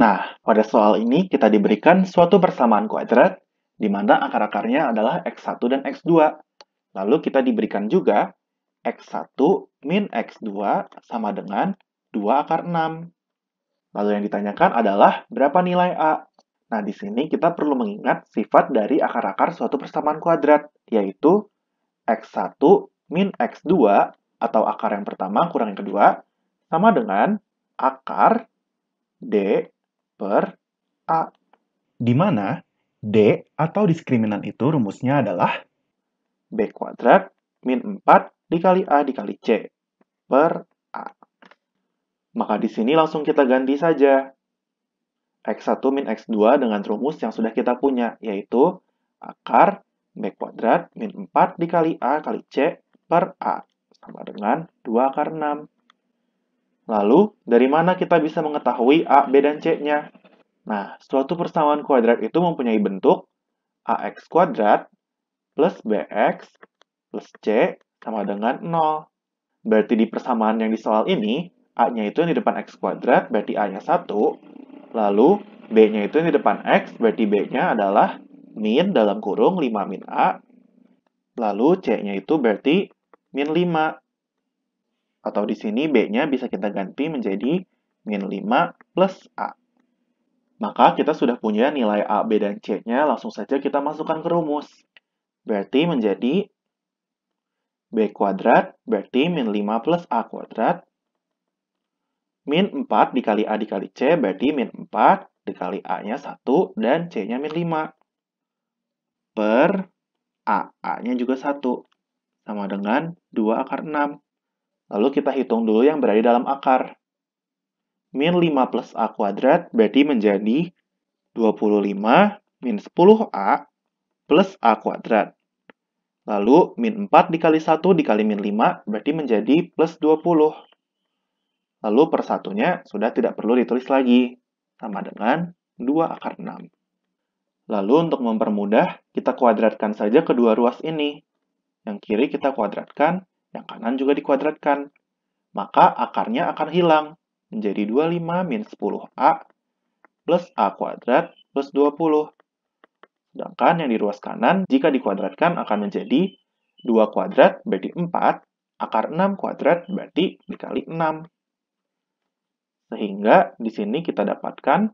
Nah, pada soal ini kita diberikan suatu persamaan kuadrat di mana akar-akarnya adalah x1 dan x2. Lalu kita diberikan juga x1 min x2 sama dengan 2 akar 6. Lalu yang ditanyakan adalah berapa nilai A? Nah, di sini kita perlu mengingat sifat dari akar-akar suatu persamaan kuadrat, yaitu x1 min x2 atau akar yang pertama kurang yang kedua sama dengan akar d per A. Di mana D atau diskriminan itu rumusnya adalah B kuadrat min 4 dikali A dikali C per A. Maka di sini langsung kita ganti saja. X1 min X2 dengan rumus yang sudah kita punya, yaitu akar B kuadrat min 4 dikali A kali C per A. Sama dengan 2 akar 6. Lalu, dari mana kita bisa mengetahui A, B, dan C-nya? Nah, suatu persamaan kuadrat itu mempunyai bentuk AX kuadrat plus BX plus C sama dengan 0. Berarti di persamaan yang di soal ini, A-nya itu yang di depan X kuadrat, berarti A-nya 1. Lalu, B-nya itu yang di depan X, berarti B-nya adalah min dalam kurung 5 min A. Lalu, C-nya itu berarti min 5. Atau di sini B-nya bisa kita ganti menjadi min 5 plus A. Maka kita sudah punya nilai A, B, dan C-nya, langsung saja kita masukkan ke rumus. Berarti menjadi B kuadrat, berarti min 5 plus A kuadrat. Min 4 dikali A dikali C, berarti min 4 dikali A-nya 1 dan C-nya min 5. Per A, A-nya juga 1. Sama dengan 2 akar 6. Lalu kita hitung dulu yang berada dalam akar. Min 5 plus A kuadrat berarti menjadi 25 min 10A plus A kuadrat. Lalu min 4 dikali 1 dikali min 5 berarti menjadi plus 20. Lalu persatunya sudah tidak perlu ditulis lagi. Sama dengan 2 akar 6. Lalu untuk mempermudah, kita kuadratkan saja kedua ruas ini. Yang kiri kita kuadratkan, yang kanan juga dikuadratkan. Maka akarnya akan hilang menjadi 25 minus 10A plus A kuadrat plus 20. Sedangkan yang di ruas kanan, jika dikuadratkan akan menjadi 2 kuadrat berarti 4, akar 6 kuadrat berarti dikali 6. Sehingga di sini kita dapatkan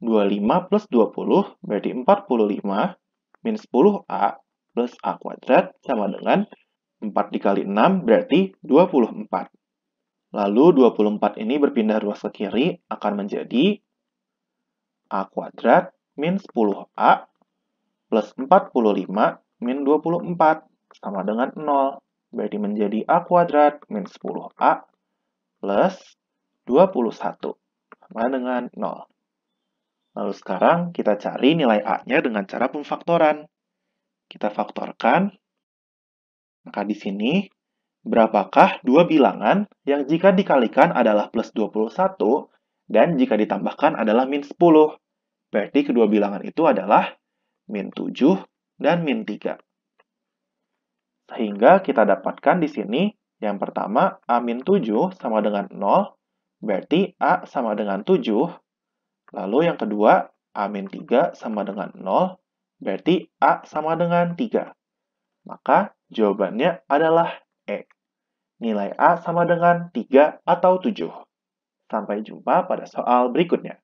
25 plus 20 berarti 45 min 10A plus A kuadrat sama dengan 4 dikali 6 berarti 24. Lalu 24 ini berpindah ruas ke kiri akan menjadi A kuadrat min 10A plus 45 min 24 sama dengan 0. Berarti menjadi A kuadrat min 10A plus 21 sama dengan 0. Lalu sekarang kita cari nilai A-nya dengan cara pemfaktoran. Kita faktorkan maka di sini, berapakah dua bilangan yang jika dikalikan adalah plus 21 dan jika ditambahkan adalah min 10? Berarti kedua bilangan itu adalah min 7 dan min 3. Sehingga kita dapatkan di sini, yang pertama, A min 7 sama dengan 0, berarti A sama dengan 7. Lalu yang kedua, A min 3 sama dengan 0, berarti A sama dengan 3. Maka jawabannya adalah E. Nilai A sama dengan 3 atau 7. Sampai jumpa pada soal berikutnya.